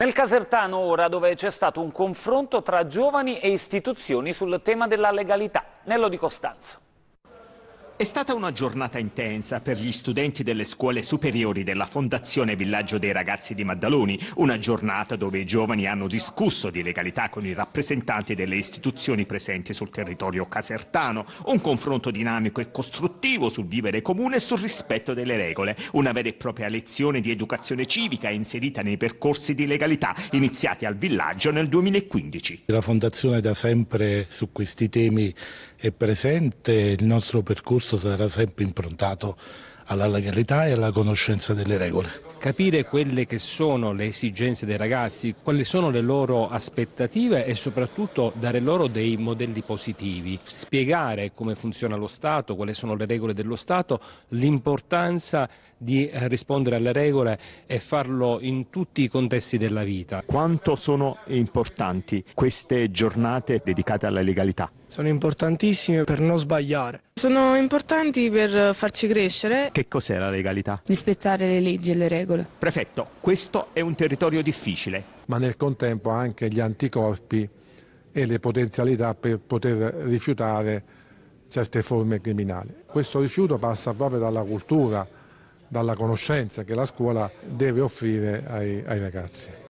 Nel Casertano ora dove c'è stato un confronto tra giovani e istituzioni sul tema della legalità. Nello di Costanzo. È stata una giornata intensa per gli studenti delle scuole superiori della Fondazione Villaggio dei Ragazzi di Maddaloni, una giornata dove i giovani hanno discusso di legalità con i rappresentanti delle istituzioni presenti sul territorio casertano, un confronto dinamico e costruttivo sul vivere comune e sul rispetto delle regole, una vera e propria lezione di educazione civica inserita nei percorsi di legalità iniziati al villaggio nel 2015. La Fondazione da sempre su questi temi è presente, il nostro percorso sarà sempre improntato alla legalità e alla conoscenza delle regole. Capire quelle che sono le esigenze dei ragazzi, quali sono le loro aspettative e soprattutto dare loro dei modelli positivi, spiegare come funziona lo Stato, quali sono le regole dello Stato, l'importanza di rispondere alle regole e farlo in tutti i contesti della vita. Quanto sono importanti queste giornate dedicate alla legalità? Sono importantissime per non sbagliare. Sono importanti per farci crescere che cos'è la legalità? Rispettare le leggi e le regole. Prefetto, questo è un territorio difficile. Ma nel contempo anche gli anticorpi e le potenzialità per poter rifiutare certe forme criminali. Questo rifiuto passa proprio dalla cultura, dalla conoscenza che la scuola deve offrire ai, ai ragazzi.